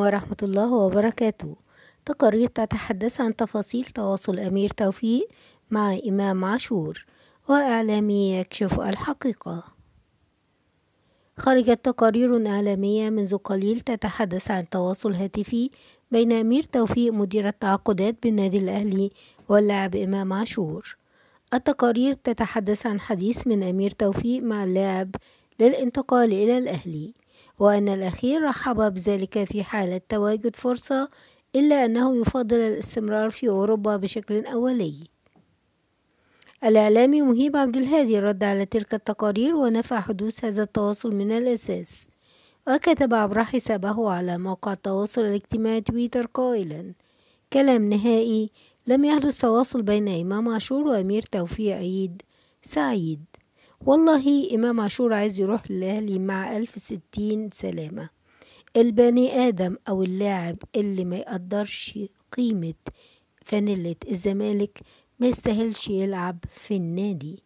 ورحمة الله وبركاته تقارير تتحدث عن تفاصيل تواصل أمير توفيق مع إمام عاشور وإعلامي يكشف الحقيقة خرجت تقارير إعلامية منذ قليل تتحدث عن تواصل هاتفي بين أمير توفيق مدير التعاقدات بالنادي الأهلي واللاعب إمام عاشور التقارير تتحدث عن حديث من أمير توفيق مع اللاعب للانتقال إلى الأهلي وأن الأخير رحب بذلك في حالة تواجد فرصة إلا أنه يفضل الاستمرار في أوروبا بشكل أولي الإعلامي مهيب عبد الهادي رد على تلك التقارير ونفى حدوث هذا التواصل من الأساس وكتب عبر حسابه على موقع التواصل الاجتماعي تويتر قائلا كلام نهائي لم يحدث تواصل بين إمام عاشور وأمير توفيق عيد سعيد والله إمام عاشور عايز يروح للأهلي مع ألف ستين سلامة البني آدم أو اللاعب اللي ما يقدرش قيمة فانيلة الزمالك ما يستاهلش يلعب في النادي